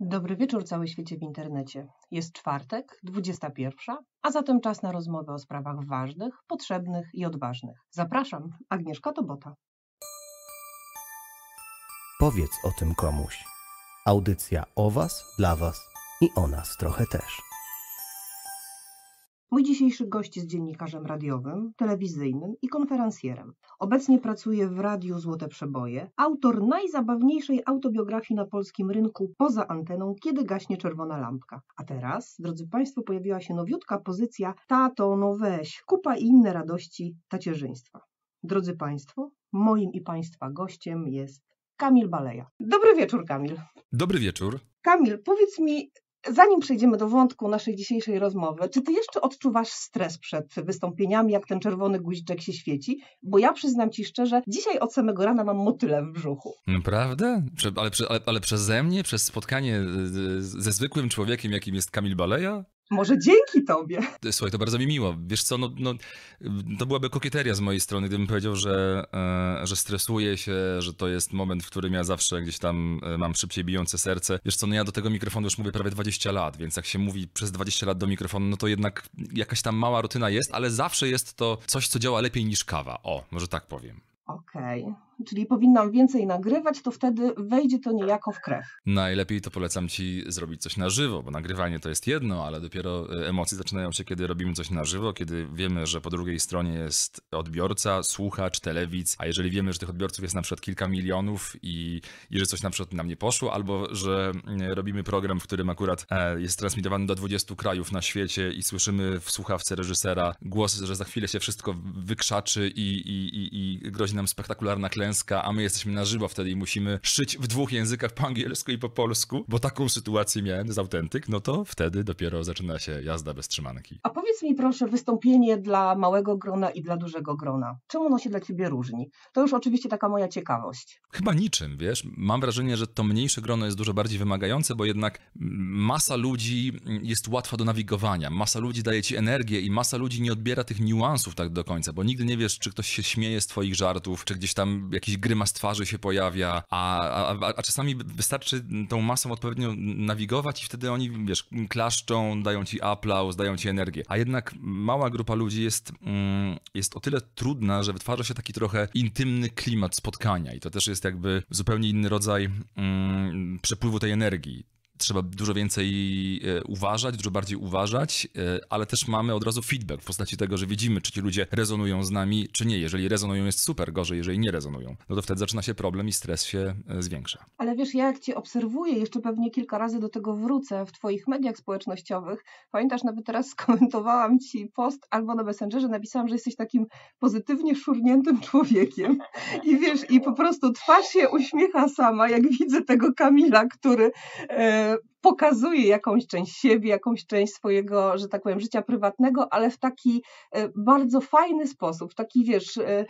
Dobry wieczór cały świecie w internecie. Jest czwartek, 21, a zatem czas na rozmowę o sprawach ważnych, potrzebnych i odważnych. Zapraszam, Agnieszka Tobota. Powiedz o tym komuś. Audycja o Was, dla Was i o nas trochę też. Mój dzisiejszy gość jest dziennikarzem radiowym, telewizyjnym i konferencjerem. Obecnie pracuje w Radiu Złote Przeboje, autor najzabawniejszej autobiografii na polskim rynku poza anteną, kiedy gaśnie czerwona lampka. A teraz, drodzy Państwo, pojawiła się nowiutka pozycja Tato, no weź, kupa i inne radości tacierzyństwa. Drodzy Państwo, moim i Państwa gościem jest Kamil Baleja. Dobry wieczór, Kamil. Dobry wieczór. Kamil, powiedz mi, Zanim przejdziemy do wątku naszej dzisiejszej rozmowy, czy ty jeszcze odczuwasz stres przed wystąpieniami, jak ten czerwony guziczek się świeci? Bo ja przyznam ci szczerze, dzisiaj od samego rana mam motyle w brzuchu. Naprawdę? Prze ale, ale, ale przeze mnie? Przez spotkanie ze zwykłym człowiekiem, jakim jest Kamil Baleja? Może dzięki tobie. Słuchaj, to bardzo mi miło. Wiesz co, no, no to byłaby kokieteria z mojej strony, gdybym powiedział, że, e, że stresuję się, że to jest moment, w którym ja zawsze gdzieś tam e, mam szybciej bijące serce. Wiesz co, no ja do tego mikrofonu już mówię prawie 20 lat, więc jak się mówi przez 20 lat do mikrofonu, no to jednak jakaś tam mała rutyna jest, ale zawsze jest to coś, co działa lepiej niż kawa. O, może tak powiem. Okej. Okay czyli powinnam więcej nagrywać, to wtedy wejdzie to niejako w krew. Najlepiej to polecam ci zrobić coś na żywo, bo nagrywanie to jest jedno, ale dopiero e, emocje zaczynają się, kiedy robimy coś na żywo, kiedy wiemy, że po drugiej stronie jest odbiorca, słuchacz, telewidz, a jeżeli wiemy, że tych odbiorców jest na przykład kilka milionów i, i że coś na przykład nam nie poszło, albo że e, robimy program, w którym akurat e, jest transmitowany do 20 krajów na świecie i słyszymy w słuchawce reżysera głos, że za chwilę się wszystko wykrzaczy i, i, i, i grozi nam spektakularna klęska, klęska, a my jesteśmy na żywo wtedy i musimy szyć w dwóch językach, po angielsku i po polsku, bo taką sytuację miałem z autentyk, no to wtedy dopiero zaczyna się jazda bez trzymanki. A powiedz mi proszę, wystąpienie dla małego grona i dla dużego grona. Czym ono się dla ciebie różni? To już oczywiście taka moja ciekawość. Chyba niczym, wiesz. Mam wrażenie, że to mniejsze grono jest dużo bardziej wymagające, bo jednak masa ludzi jest łatwa do nawigowania. Masa ludzi daje ci energię i masa ludzi nie odbiera tych niuansów tak do końca, bo nigdy nie wiesz, czy ktoś się śmieje z twoich żartów, czy gdzieś tam jakiś grymas twarzy się pojawia, a, a, a czasami wystarczy tą masą odpowiednio nawigować i wtedy oni, wiesz, klaszczą, dają ci aplauz, dają ci energię. A jednak mała grupa ludzi jest, mm, jest o tyle trudna, że wytwarza się taki trochę intymny klimat spotkania i to też jest jakby zupełnie inny rodzaj mm, przepływu tej energii trzeba dużo więcej e, uważać, dużo bardziej uważać, e, ale też mamy od razu feedback w postaci tego, że widzimy, czy ci ludzie rezonują z nami, czy nie. Jeżeli rezonują, jest super, gorzej, jeżeli nie rezonują. No to wtedy zaczyna się problem i stres się e, zwiększa. Ale wiesz, ja jak cię obserwuję, jeszcze pewnie kilka razy do tego wrócę w twoich mediach społecznościowych. Pamiętasz, nawet teraz skomentowałam ci post albo na Messengerze napisałam, że jesteś takim pozytywnie szurniętym człowiekiem. I wiesz, i po prostu twarz się uśmiecha sama, jak widzę tego Kamila, który pokazuje jakąś część siebie, jakąś część swojego, że tak powiem, życia prywatnego, ale w taki e, bardzo fajny sposób, w taki wiesz, e,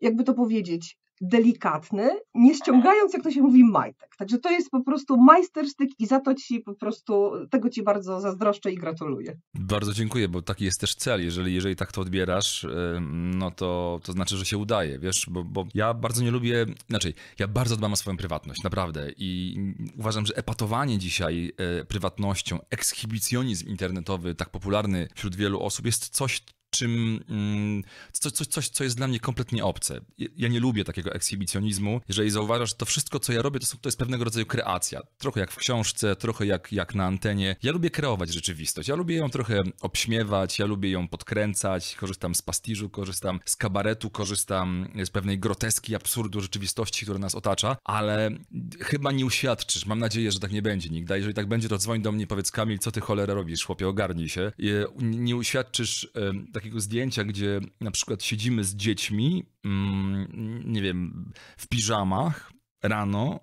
jakby to powiedzieć, delikatny, nie ściągając, jak to się mówi, majtek. Także to jest po prostu majstersztyk i za to ci po prostu, tego ci bardzo zazdroszczę i gratuluję. Bardzo dziękuję, bo taki jest też cel. Jeżeli, jeżeli tak to odbierasz, no to, to znaczy, że się udaje, wiesz, bo, bo ja bardzo nie lubię, inaczej, ja bardzo dbam o swoją prywatność, naprawdę i uważam, że epatowanie dzisiaj e, prywatnością, ekshibicjonizm internetowy, tak popularny wśród wielu osób, jest coś, czym mm, co, coś, co jest dla mnie kompletnie obce. Ja nie lubię takiego ekshibicjonizmu. Jeżeli zauważasz, że to wszystko, co ja robię, to, są, to jest pewnego rodzaju kreacja. Trochę jak w książce, trochę jak, jak na antenie. Ja lubię kreować rzeczywistość. Ja lubię ją trochę obśmiewać, ja lubię ją podkręcać. Korzystam z pastiżu, korzystam z kabaretu, korzystam z pewnej groteski, absurdu rzeczywistości, która nas otacza, ale chyba nie uświadczysz. Mam nadzieję, że tak nie będzie nigdy. A jeżeli tak będzie, to dzwoń do mnie, powiedz Kamil, co ty cholera robisz, chłopie, ogarnij się. Nie uświadczysz tak takiego zdjęcia, gdzie na przykład siedzimy z dziećmi, mm, nie wiem, w piżamach, rano,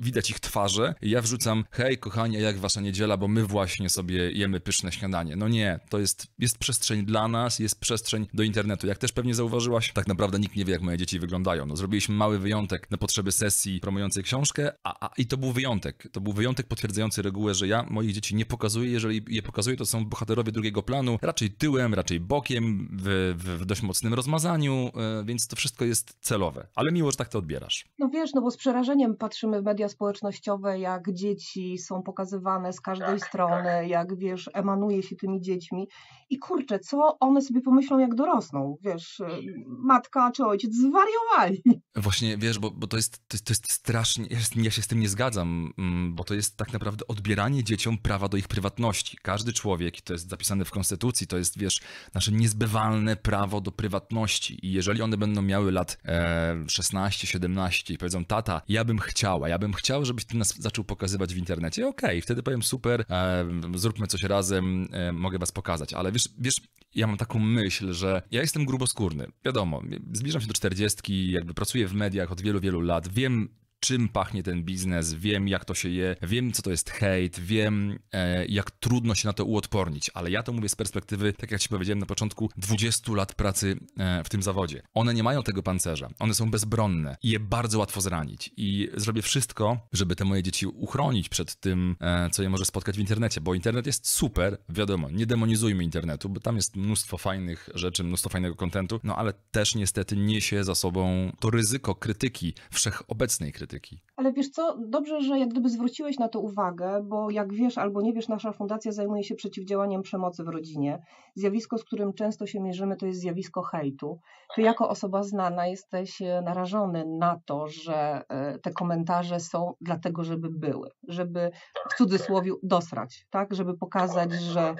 widać ich twarze. Ja wrzucam, hej kochanie, jak wasza niedziela, bo my właśnie sobie jemy pyszne śniadanie. No nie, to jest, jest przestrzeń dla nas, jest przestrzeń do internetu. Jak też pewnie zauważyłaś, tak naprawdę nikt nie wie, jak moje dzieci wyglądają. No, zrobiliśmy mały wyjątek na potrzeby sesji promującej książkę, a, a i to był wyjątek. To był wyjątek potwierdzający regułę, że ja moich dzieci nie pokazuję. Jeżeli je pokazuję, to są bohaterowie drugiego planu, raczej tyłem, raczej bokiem, w, w, w dość mocnym rozmazaniu, e, więc to wszystko jest celowe. Ale miło, że tak to odbierasz. No wiesz, no bo z przerażeniem patrzymy w media społecznościowe, jak dzieci są pokazywane z każdej tak, strony, tak. jak wiesz, emanuje się tymi dziećmi. I kurczę, co one sobie pomyślą, jak dorosną? Wiesz, y, matka czy ojciec zwariowali. Właśnie, wiesz, bo, bo to, jest, to, jest, to jest strasznie, ja się z tym nie zgadzam, mm, bo to jest tak naprawdę odbieranie dzieciom prawa do ich prywatności. Każdy człowiek, to jest zapisane w Konstytucji, to jest, wiesz, nasze niezbywalne prawo do prywatności. I jeżeli one będą miały lat e, 16, 17 i powiedzą, tata, ja bym chciała, ja bym chciał, żebyś ty nas zaczął pokazywać w internecie, okej, okay, wtedy powiem super, e, zróbmy coś razem, e, mogę was pokazać, ale wiesz, wiesz, ja mam taką myśl, że ja jestem gruboskórny, wiadomo, zbliżam się do czterdziestki, jakby pracuję w mediach od wielu, wielu lat, wiem czym pachnie ten biznes, wiem jak to się je, wiem co to jest hejt, wiem e, jak trudno się na to uodpornić, ale ja to mówię z perspektywy, tak jak ci powiedziałem na początku, 20 lat pracy e, w tym zawodzie. One nie mają tego pancerza, one są bezbronne i je bardzo łatwo zranić i zrobię wszystko, żeby te moje dzieci uchronić przed tym, e, co je może spotkać w internecie, bo internet jest super, wiadomo, nie demonizujmy internetu, bo tam jest mnóstwo fajnych rzeczy, mnóstwo fajnego kontentu, no ale też niestety niesie za sobą to ryzyko krytyki, wszechobecnej krytyki ale wiesz co, dobrze, że jak gdyby zwróciłeś na to uwagę, bo jak wiesz albo nie wiesz, nasza fundacja zajmuje się przeciwdziałaniem przemocy w rodzinie. Zjawisko, z którym często się mierzymy, to jest zjawisko hejtu. Ty jako osoba znana jesteś e, narażony na to, że e, te komentarze są dlatego, żeby były, żeby w cudzysłowie dosrać, tak? Żeby pokazać, że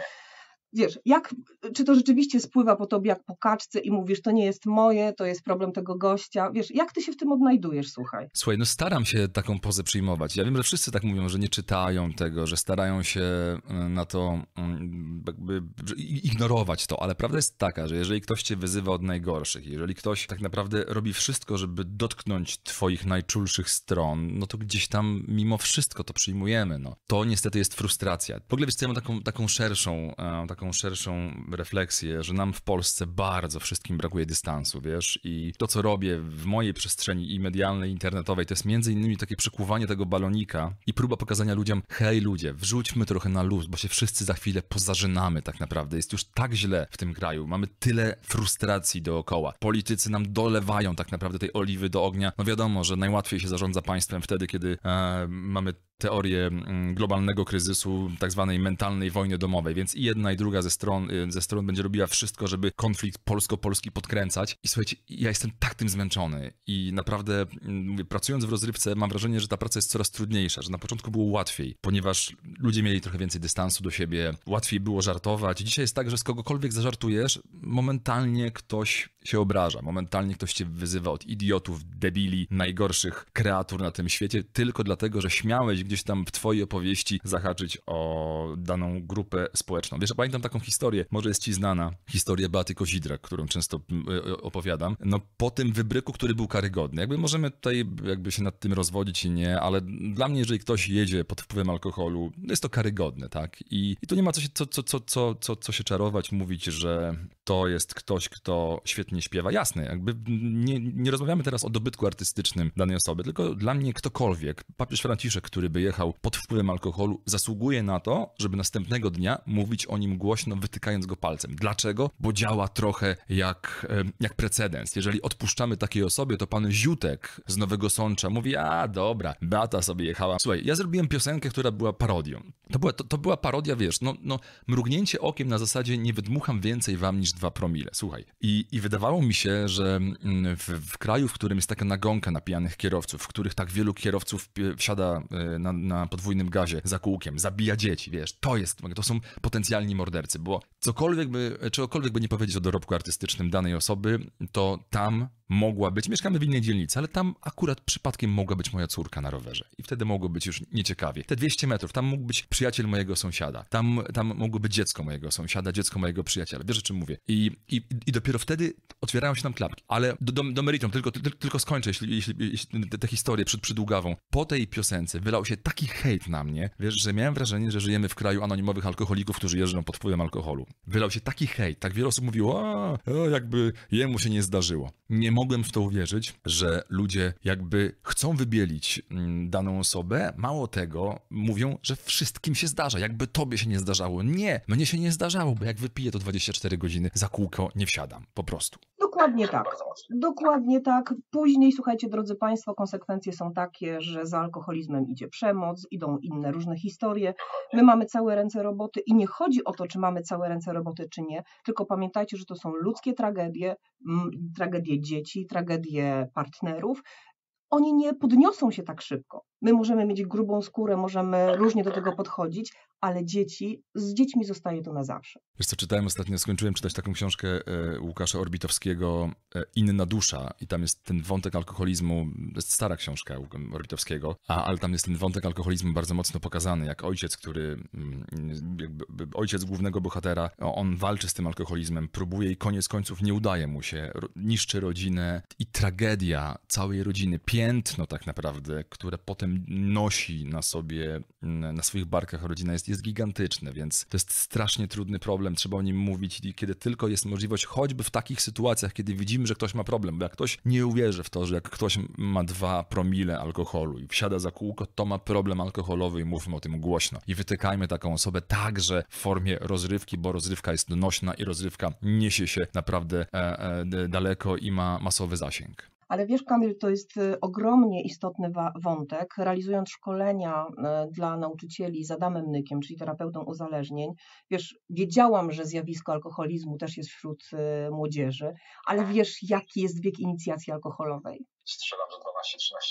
wiesz, jak, czy to rzeczywiście spływa po tobie jak po kaczce i mówisz, to nie jest moje, to jest problem tego gościa, wiesz, jak ty się w tym odnajdujesz, słuchaj? Słuchaj, no staram się taką pozę przyjmować. Ja wiem, że wszyscy tak mówią, że nie czytają tego, że starają się e, na to mm, jakby ignorować to, ale prawda jest taka, że jeżeli ktoś cię wyzywa od najgorszych, jeżeli ktoś tak naprawdę robi wszystko, żeby dotknąć twoich najczulszych stron, no to gdzieś tam mimo wszystko to przyjmujemy, no. To niestety jest frustracja. W ogóle wiesz, ja mam taką, taką szerszą, e, taką taką szerszą refleksję, że nam w Polsce bardzo wszystkim brakuje dystansu, wiesz? I to, co robię w mojej przestrzeni i medialnej, i internetowej, to jest między innymi takie przekuwanie tego balonika i próba pokazania ludziom, hej ludzie, wrzućmy trochę na luz, bo się wszyscy za chwilę pozażynamy tak naprawdę. Jest już tak źle w tym kraju, mamy tyle frustracji dookoła. Politycy nam dolewają tak naprawdę tej oliwy do ognia. No wiadomo, że najłatwiej się zarządza państwem wtedy, kiedy e, mamy teorię mm, globalnego kryzysu, tak zwanej mentalnej wojny domowej, więc i jedna i druga ze stron, y, ze stron będzie robiła wszystko, żeby konflikt polsko-polski podkręcać. I słuchajcie, ja jestem tak tym zmęczony i naprawdę mm, mówię, pracując w rozrywce mam wrażenie, że ta praca jest coraz trudniejsza, że na początku było łatwiej, ponieważ ludzie mieli trochę więcej dystansu do siebie, łatwiej było żartować. Dzisiaj jest tak, że z kogokolwiek zażartujesz, momentalnie ktoś się obraża, momentalnie ktoś cię wyzywa od idiotów, debili, najgorszych kreatur na tym świecie, tylko dlatego, że śmiałeś gdzieś, tam w twojej opowieści zahaczyć o daną grupę społeczną. Wiesz, pamiętam taką historię, może jest ci znana, historia Beaty Kozidra, którą często e, e, opowiadam. No po tym wybryku, który był karygodny. Jakby możemy tutaj jakby się nad tym rozwodzić i nie, ale dla mnie, jeżeli ktoś jedzie pod wpływem alkoholu, jest to karygodne, tak? I, i tu nie ma co się, co, co, co, co, co, co się czarować, mówić, że to jest ktoś, kto świetnie śpiewa. Jasne, jakby nie, nie rozmawiamy teraz o dobytku artystycznym danej osoby, tylko dla mnie ktokolwiek, papież Franciszek, który gdyby jechał pod wpływem alkoholu, zasługuje na to, żeby następnego dnia mówić o nim głośno, wytykając go palcem. Dlaczego? Bo działa trochę jak, jak precedens. Jeżeli odpuszczamy takiej osobie, to pan Ziutek z Nowego Sącza mówi, a dobra, Beata sobie jechała. Słuchaj, ja zrobiłem piosenkę, która była parodią. To była, to, to była parodia, wiesz, no, no mrugnięcie okiem na zasadzie nie wydmucham więcej wam niż dwa promile. Słuchaj. I, i wydawało mi się, że mm, w, w kraju, w którym jest taka nagonka na pijanych kierowców, w których tak wielu kierowców wsiada e, na, na podwójnym gazie za kółkiem, zabija dzieci, wiesz, to jest, to są potencjalni mordercy, bo cokolwiek by, czegokolwiek by nie powiedzieć o dorobku artystycznym danej osoby, to tam mogła być, mieszkamy w innej dzielnicy, ale tam akurat przypadkiem mogła być moja córka na rowerze. I wtedy mogło być już nieciekawie. Te 200 metrów, tam mógł być przyjaciel mojego sąsiada, tam, tam mogło być dziecko mojego sąsiada, dziecko mojego przyjaciela. Wiesz, o czym mówię? I, i, i dopiero wtedy otwierają się nam klapki. Ale do, do, do meritum, tylko, ty, tylko skończę, jeśli, jeśli, jeśli tę historię przed przydługawą. Po tej piosence wylał się taki hejt na mnie, wiesz, że miałem wrażenie, że żyjemy w kraju anonimowych alkoholików, którzy jeżdżą pod wpływem alkoholu. Wylał się taki hejt, tak wiele osób mówiło, a, a jakby jemu się nie zdarzyło. Nie mogę mogłem w to uwierzyć, że ludzie jakby chcą wybielić mm, daną osobę, mało tego, mówią, że wszystkim się zdarza, jakby tobie się nie zdarzało. Nie, mnie się nie zdarzało, bo jak wypiję to 24 godziny za kółko nie wsiadam, po prostu. Dokładnie tak. Dokładnie tak. Później, słuchajcie, drodzy Państwo, konsekwencje są takie, że za alkoholizmem idzie przemoc, idą inne różne historie. My mamy całe ręce roboty i nie chodzi o to, czy mamy całe ręce roboty, czy nie, tylko pamiętajcie, że to są ludzkie tragedie, tragedie dzieci, tragedie partnerów, oni nie podniosą się tak szybko. My możemy mieć grubą skórę, możemy różnie do tego podchodzić, ale dzieci, z dziećmi zostaje to na zawsze. Wiesz co, czytałem ostatnio, skończyłem czytać taką książkę e, Łukasza Orbitowskiego e, Inna dusza i tam jest ten wątek alkoholizmu, jest stara książka Orbitowskiego, a, ale tam jest ten wątek alkoholizmu bardzo mocno pokazany, jak ojciec, który, mm, jakby, ojciec głównego bohatera, on walczy z tym alkoholizmem, próbuje i koniec końców nie udaje mu się, niszczy rodzinę i tragedia całej rodziny, piętno tak naprawdę, które potem nosi na sobie, na swoich barkach rodzina jest jest gigantyczny, więc to jest strasznie trudny problem, trzeba o nim mówić i kiedy tylko jest możliwość, choćby w takich sytuacjach, kiedy widzimy, że ktoś ma problem, bo jak ktoś nie uwierzy w to, że jak ktoś ma dwa promile alkoholu i wsiada za kółko, to ma problem alkoholowy i mówmy o tym głośno. I wytykajmy taką osobę także w formie rozrywki, bo rozrywka jest nośna i rozrywka niesie się naprawdę e, e, daleko i ma masowy zasięg. Ale wiesz, Kamil, to jest y, ogromnie istotny wątek. Realizując szkolenia y, dla nauczycieli z Adamem Nykiem, czyli terapeutą uzależnień, wiesz, wiedziałam, że zjawisko alkoholizmu też jest wśród y, młodzieży, ale tak. wiesz, jaki jest wiek inicjacji alkoholowej? Strzelam, że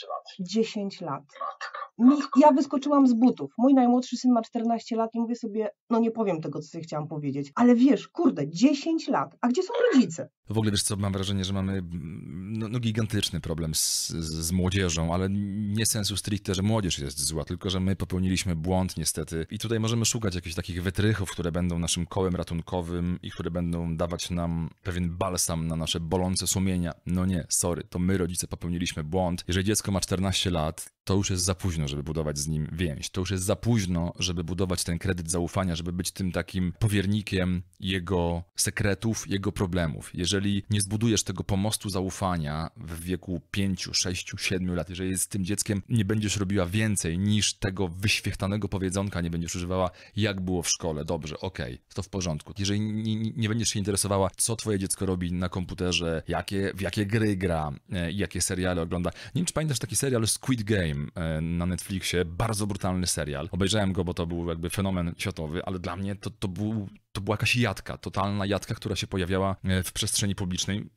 12-13 lat. 10 lat. Matka. No, mi, ja wyskoczyłam z butów. Mój najmłodszy syn ma 14 lat i mówię sobie, no nie powiem tego, co sobie chciałam powiedzieć. Ale wiesz, kurde, 10 lat, a gdzie są rodzice? W ogóle wiesz co, mam wrażenie, że mamy mm, no, no gigantyczny problem z, z, młodzieżą, ale nie sensu stricte, że młodzież jest zła, tylko że my popełniliśmy błąd niestety. I tutaj możemy szukać jakichś takich wytrychów, które będą naszym kołem ratunkowym i które będą dawać nam pewien balsam na nasze bolące sumienia. No nie, sorry, to my rodzice popełniliśmy błąd. Jeżeli dziecko ma 14 lat, to już jest za późno, żeby budować z nim więź. To już jest za późno, żeby budować ten kredyt zaufania, żeby być tym takim powiernikiem jego sekretów, jego problemów. Jeżeli nie zbudujesz tego pomostu zaufania w wieku 5, 6, 7 lat, jeżeli z tym dzieckiem nie będziesz robiła więcej niż tego wyświechtanego powiedzonka, nie będziesz używała, jak było w szkole, dobrze, okej, okay, to w porządku. Jeżeli nie, nie, będziesz się interesowała, co twoje dziecko robi na komputerze, jakie, w jakie gry gra, e, jakie seriale ogląda. Nie wiem, czy pamiętasz taki serial Squid Game, E, na Netflixie, bardzo brutalny serial. Obejrzałem go, bo to był jakby fenomen światowy, ale dla mnie to, to był to była jakaś jadka, totalna jadka, która się pojawiała e, w przestrzeni publicznej.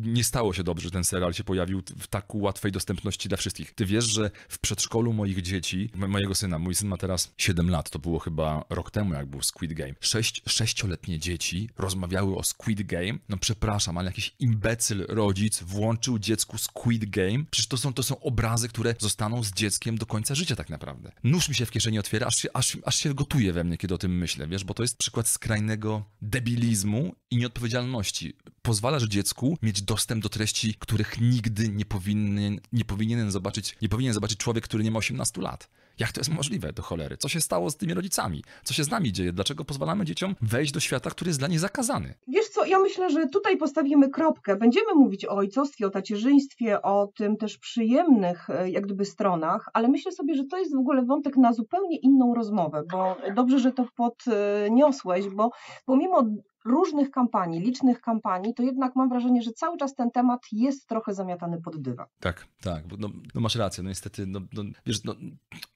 Nie stało się dobrze, że ten serial się pojawił w tak łatwej dostępności dla wszystkich. Ty wiesz, że w przedszkolu moich dzieci, mojego syna, mój syn ma teraz 7 lat, to było chyba rok temu, jak był Squid Game. Sześć, sześcioletnie dzieci rozmawiały o Squid Game. No przepraszam, ale jakiś imbecyl rodzic włączył dziecku Squid Game. Przecież to są, to są obrazy, które zostały zostaną z dzieckiem do końca życia tak naprawdę. Nóż mi się w kieszeni otwiera, aż się, aż, aż się gotuje we mnie, kiedy o tym myślę, wiesz, bo to jest przykład skrajnego debilizmu i nieodpowiedzialności. Pozwalasz dziecku mieć dostęp do treści, których nigdy nie powinien, nie powinien zobaczyć, nie powinien zobaczyć człowiek, który nie ma 18 lat. Jak to jest możliwe do cholery? Co się stało z tymi rodzicami? Co się z nami dzieje? Dlaczego pozwalamy dzieciom wejść do świata, który jest dla nich zakazany? Wiesz co, ja myślę, że tutaj postawimy kropkę. Będziemy mówić o ojcostwie, o tacierzyństwie, o tym też przyjemnych e, jak gdyby stronach, ale myślę sobie, że to jest w ogóle wątek na zupełnie inną rozmowę, bo dobrze, że to podniosłeś, bo pomimo różnych kampanii, licznych kampanii, to jednak mam wrażenie, że cały czas ten temat jest trochę zamiatany pod dywan. Tak, tak, no, no masz rację, no niestety, no, no, wiesz, no,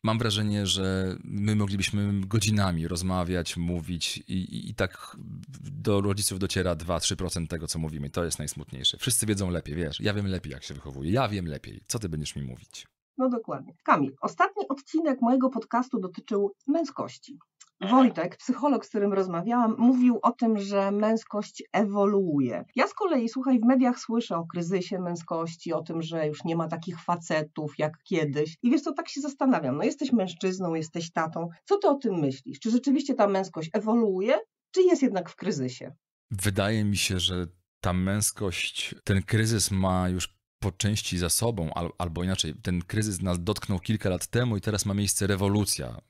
mam wrażenie, że my moglibyśmy godzinami rozmawiać, mówić i, i, i tak do rodziców dociera 2-3% tego, co mówimy, to jest najsmutniejsze. Wszyscy wiedzą lepiej, wiesz, ja wiem lepiej, jak się wychowuje, ja wiem lepiej, co ty będziesz mi mówić? No dokładnie. Kamil, ostatni odcinek mojego podcastu dotyczył męskości. Wojtek, psycholog, z którym rozmawiałam, mówił o tym, że męskość ewoluuje. Ja z kolei, słuchaj, w mediach słyszę o kryzysie męskości, o tym, że już nie ma takich facetów jak kiedyś. I wiesz co, tak się zastanawiam, no jesteś mężczyzną, jesteś tatą, co ty o tym myślisz? Czy rzeczywiście ta męskość ewoluuje, czy jest jednak w kryzysie? Wydaje mi się, że ta męskość, ten kryzys ma już po części za sobą, albo inaczej, ten kryzys nas dotknął kilka lat temu i teraz ma miejsce rewolucja.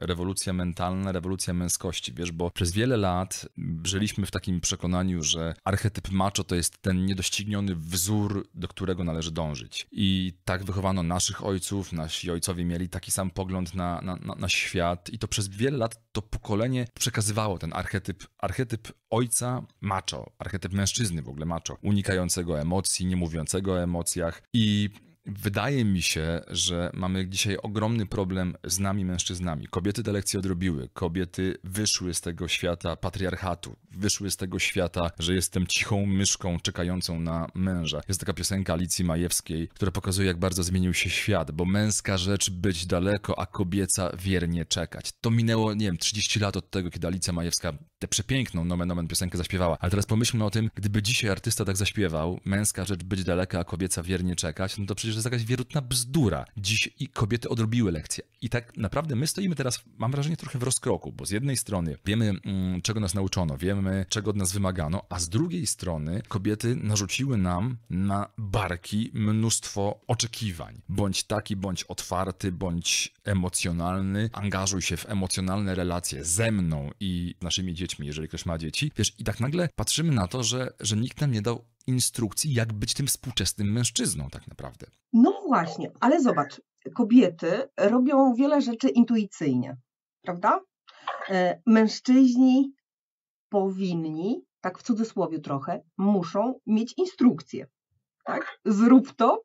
Rewolucja mentalna, rewolucja męskości, wiesz, bo przez wiele lat żyliśmy w takim przekonaniu, że archetyp macho to jest ten niedościgniony wzór, do którego należy dążyć. I tak wychowano naszych ojców, nasi ojcowie mieli taki sam pogląd na, na, na, na świat i to przez wiele lat to pokolenie przekazywało ten archetyp, archetyp ojca macho, archetyp mężczyzny w ogóle macho, unikającego emocji, nie mówiącego emocji, emocjach i Wydaje mi się, że mamy dzisiaj ogromny problem z nami, mężczyznami. Kobiety te lekcje odrobiły. Kobiety wyszły z tego świata patriarchatu, wyszły z tego świata, że jestem cichą myszką czekającą na męża. Jest taka piosenka Alicji Majewskiej, która pokazuje, jak bardzo zmienił się świat, bo męska rzecz być daleko, a kobieca wiernie czekać. To minęło, nie wiem, 30 lat od tego, kiedy Alicja Majewska tę przepiękną nomen omen piosenkę zaśpiewała. Ale teraz pomyślmy o tym, gdyby dzisiaj artysta tak zaśpiewał, męska rzecz być daleka, a kobieca wiernie czekać, no to przecież że jest jakaś wierutna bzdura. Dziś i kobiety odrobiły lekcję. I tak naprawdę my stoimy teraz, mam wrażenie, trochę w rozkroku, bo z jednej strony wiemy, mm, czego nas nauczono, wiemy, czego od nas wymagano, a z drugiej strony kobiety narzuciły nam na barki mnóstwo oczekiwań. Bądź taki, bądź otwarty, bądź emocjonalny, angażuj się w emocjonalne relacje ze mną i naszymi dziećmi, jeżeli ktoś ma dzieci. Wiesz, i tak nagle patrzymy na to, że, że nikt nam nie dał instrukcji, jak być tym współczesnym mężczyzną, tak naprawdę. No właśnie, ale zobacz, kobiety robią wiele rzeczy intuicyjnie, prawda? E, mężczyźni powinni, tak w cudzysłowie trochę, muszą mieć instrukcję. Tak? Zrób to,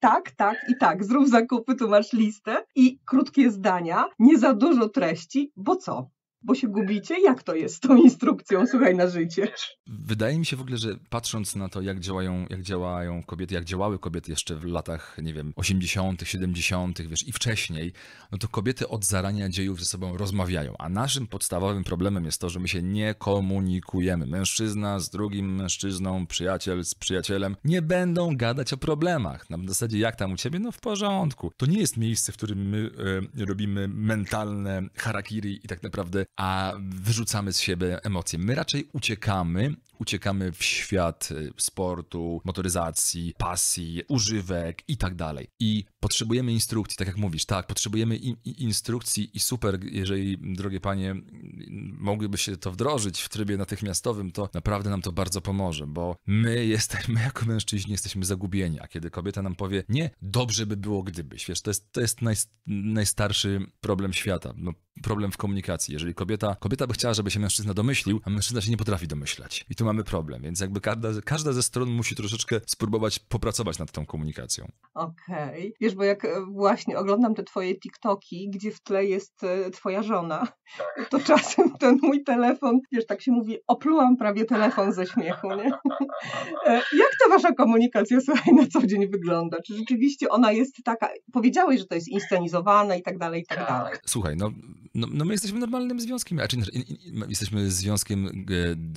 tak, tak i tak, zrób zakupy, tu masz listę i krótkie zdania, nie za dużo treści, bo co? bo się gubicie? Jak to jest z tą instrukcją, słuchaj, na życie? Wydaje mi się w ogóle, że patrząc na to, jak działają, jak działają kobiety, jak działały kobiety jeszcze w latach, nie wiem, 80., 70., wiesz, i wcześniej, no to kobiety od zarania dziejów ze sobą rozmawiają. A naszym podstawowym problemem jest to, że my się nie komunikujemy. Mężczyzna z drugim mężczyzną, przyjaciel z przyjacielem nie będą gadać o problemach. Na zasadzie, jak tam u ciebie? No w porządku. To nie jest miejsce, w którym my y, robimy mentalne harakiri i tak naprawdę a wyrzucamy z siebie emocje. My raczej uciekamy uciekamy w świat y, sportu, motoryzacji, pasji, używek i tak dalej. I potrzebujemy instrukcji, tak jak mówisz, tak, potrzebujemy instrukcji i super, jeżeli, drogie panie, mogłyby się to wdrożyć w trybie natychmiastowym, to naprawdę nam to bardzo pomoże, bo my jesteśmy, jako mężczyźni, jesteśmy zagubieni, a kiedy kobieta nam powie, nie, dobrze by było gdybyś, wiesz, to jest, to jest naj, najstarszy problem świata, no, problem w komunikacji. Jeżeli kobieta, kobieta by chciała, żeby się mężczyzna domyślił, a mężczyzna się nie potrafi domyślać. I tu mamy problem, więc jakby każda, każda ze stron musi troszeczkę spróbować popracować nad tą komunikacją. Okej. Okay. Wiesz, bo jak e, właśnie oglądam te twoje TikToki, gdzie w tle jest e, twoja żona, tak. to czasem ten mój telefon, wiesz, tak się mówi, oplułam prawie telefon ze śmiechu, nie? E, jak to wasza komunikacja, słuchaj, na co dzień wygląda? Czy rzeczywiście ona jest taka, powiedziałeś, że to jest inscenizowane i tak dalej, i tak, tak. dalej. Słuchaj, no, no, no my jesteśmy normalnym związkiem, a czy jesteśmy związkiem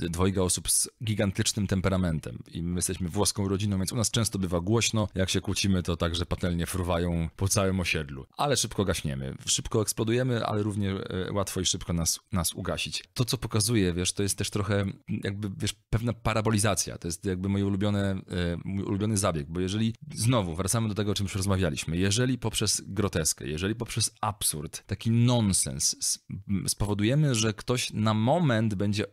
dwojga osób z gigantycznym temperamentem i my jesteśmy włoską rodziną, więc u nas często bywa głośno, jak się kłócimy, to także patelnie fruwają po całym osiedlu, ale szybko gaśniemy, szybko eksplodujemy, ale równie e, łatwo i szybko nas, nas ugasić. To, co pokazuje, wiesz, to jest też trochę jakby, wiesz, pewna parabolizacja, to jest jakby moje ulubione, e, mój ulubiony zabieg, bo jeżeli, znowu, wracamy do tego, o czym już rozmawialiśmy, jeżeli poprzez groteskę, jeżeli poprzez absurd, taki nonsens spowodujemy, że ktoś na moment będzie,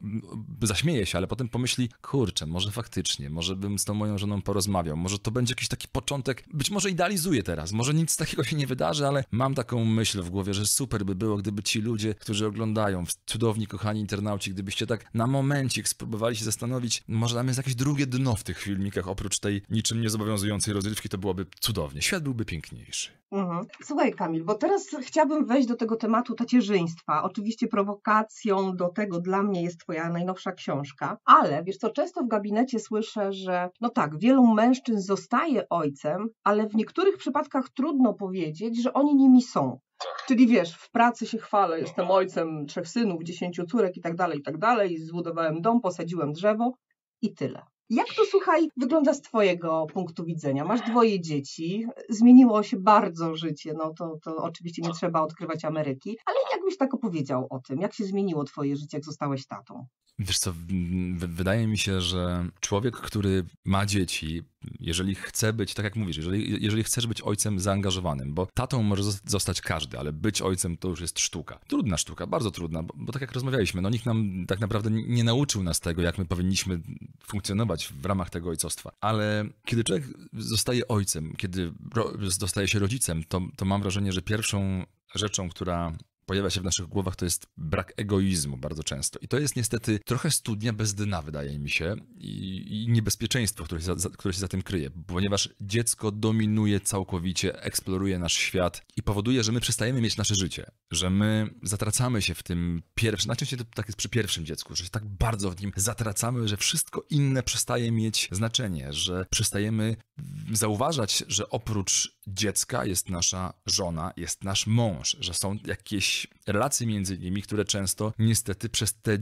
zaśmieje się, ale potem pomyśli, kurczę, może faktycznie, może bym z tą moją żoną porozmawiał, może to będzie jakiś taki początek, być może idealizuję teraz, może nic takiego się nie wydarzy, ale mam taką myśl w głowie, że super by było, gdyby ci ludzie, którzy oglądają, cudowni, kochani internauci, gdybyście tak na momencik spróbowali się zastanowić, może tam jest jakieś drugie dno w tych filmikach, oprócz tej niczym niezobowiązującej rozrywki, to byłoby cudownie, świat byłby piękniejszy. Mhm. Słuchaj Kamil, bo teraz chciałabym wejść do tego tematu tacierzyństwa. Oczywiście prowokacją do tego dla mnie jest twoja najnowsza książka, ale ale wiesz co, często w gabinecie słyszę, że no tak, wielu mężczyzn zostaje ojcem, ale w niektórych przypadkach trudno powiedzieć, że oni nimi są. Tak. Czyli wiesz, w pracy się chwalę, jestem ojcem trzech synów, dziesięciu córek i tak dalej, i tak dalej, zbudowałem dom, posadziłem drzewo i tyle. Jak to, słuchaj, wygląda z Twojego punktu widzenia? Masz dwoje dzieci, zmieniło się bardzo życie, no to, to oczywiście nie trzeba odkrywać Ameryki, ale jakbyś tak opowiedział o tym, jak się zmieniło Twoje życie, jak zostałeś tatą? Wiesz co, wydaje mi się, że człowiek, który ma dzieci, jeżeli chce być, tak jak mówisz, jeżeli, jeżeli chcesz być ojcem zaangażowanym, bo tatą może zostać każdy, ale być ojcem to już jest sztuka. Trudna sztuka, bardzo trudna, bo, bo tak jak rozmawialiśmy, no nikt nam tak naprawdę nie nauczył nas tego, jak my powinniśmy funkcjonować w ramach tego ojcostwa. Ale kiedy człowiek zostaje ojcem, kiedy zostaje się rodzicem, to, to mam wrażenie, że pierwszą rzeczą, która pojawia się w naszych głowach, to jest brak egoizmu bardzo często. I to jest niestety trochę studnia bez dna, wydaje mi się, i, i niebezpieczeństwo, które się, za, które się za tym kryje, ponieważ dziecko dominuje całkowicie, eksploruje nasz świat i powoduje, że my przestajemy mieć nasze życie, że my zatracamy się w tym pierwszym, najczęściej to tak jest przy pierwszym dziecku, że się tak bardzo w nim zatracamy, że wszystko inne przestaje mieć znaczenie, że przestajemy zauważać, że oprócz dziecka jest nasza żona, jest nasz mąż, że są jakieś relacje między nimi, które często niestety przez, te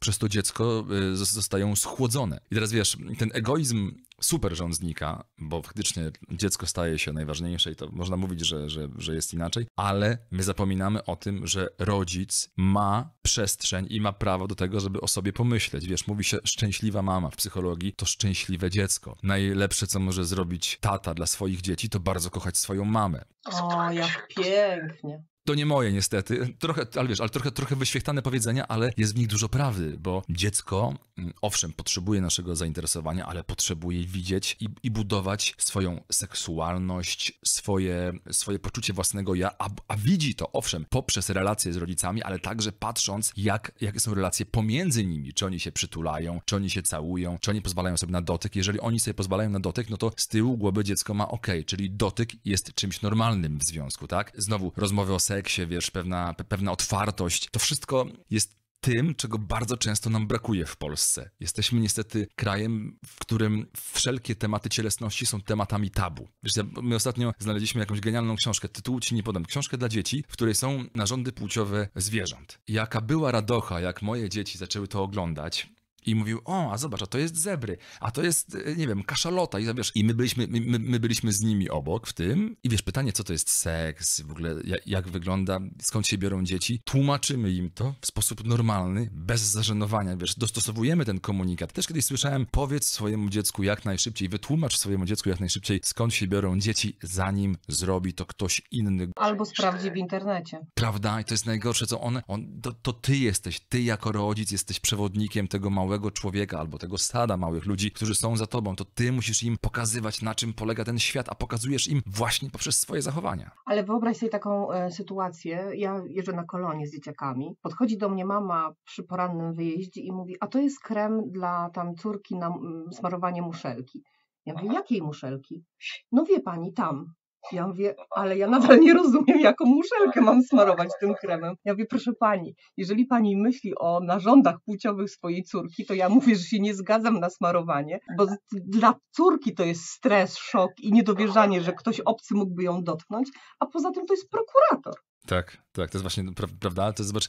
przez to dziecko y, zostają schłodzone. I teraz wiesz, ten egoizm super, że on znika, bo faktycznie dziecko staje się najważniejsze i to można mówić, że, że, że jest inaczej, ale my zapominamy o tym, że rodzic ma przestrzeń i ma prawo do tego, żeby o sobie pomyśleć. Wiesz, mówi się szczęśliwa mama w psychologii, to szczęśliwe dziecko. Najlepsze, co może zrobić tata dla swoich dzieci, to bardzo kochać swoją mamę. O, jak pięknie. To nie moje niestety, trochę, ale wiesz, ale trochę, trochę wyświechtane powiedzenia, ale jest w nich dużo prawdy, bo dziecko, mm, owszem, potrzebuje naszego zainteresowania, ale potrzebuje widzieć i, i budować swoją seksualność, swoje, swoje poczucie własnego ja, a, a, widzi to, owszem, poprzez relacje z rodzicami, ale także patrząc, jak, jakie są relacje pomiędzy nimi, czy oni się przytulają, czy oni się całują, czy oni pozwalają sobie na dotyk. Jeżeli oni sobie pozwalają na dotyk, no to z tyłu głowy dziecko ma ok, czyli dotyk jest czymś normalnym w związku, tak? Znowu rozmowy o seks seksie, wiesz, pewna, pewna otwartość. To wszystko jest tym, czego bardzo często nam brakuje w Polsce. Jesteśmy niestety krajem, w którym wszelkie tematy cielesności są tematami tabu. Wiesz, my ostatnio znaleźliśmy jakąś genialną książkę, tytuł ci nie podam, książkę dla dzieci, w której są narządy płciowe zwierząt. Jaka była radocha, jak moje dzieci zaczęły to oglądać, i mówił, o, a zobacz, a to jest zebry, a to jest, e, nie wiem, kaszalota i wiesz, i my byliśmy, my, my byliśmy z nimi obok w tym i wiesz, pytanie, co to jest seks, w ogóle jak, jak wygląda, skąd się biorą dzieci, tłumaczymy im to w sposób normalny, bez zażenowania, wiesz, dostosowujemy ten komunikat. Też kiedyś słyszałem, powiedz swojemu dziecku jak najszybciej, wytłumacz swojemu dziecku jak najszybciej, skąd się biorą dzieci, zanim zrobi to ktoś inny. Albo sprawdzi w internecie. Prawda? I to jest najgorsze, co one, on, to, to ty jesteś, ty jako rodzic jesteś przewodnikiem tego małego małego człowieka albo tego stada małych ludzi, którzy są za tobą, to ty musisz im pokazywać, na czym polega ten świat, a pokazujesz im właśnie poprzez swoje zachowania. Ale wyobraź sobie taką e, sytuację. Ja jeżdżę na kolonie z dzieciakami. Podchodzi do mnie mama przy porannym wyjeździe i mówi: A to jest krem dla tam córki na smarowanie muszelki. Ja mówię, jakiej muszelki? No wie pani, tam. Ja mówię, ale ja nadal nie rozumiem, jaką muszelkę mam smarować tym kremem. Ja mówię, proszę pani, jeżeli pani myśli o narządach płciowych swojej córki, to ja mówię, że się nie zgadzam na smarowanie, bo dla córki to jest stres, szok i niedowierzanie, że ktoś obcy mógłby ją dotknąć, a poza tym to jest prokurator. Tak, tak, to jest właśnie, prawda, to jest, zobacz,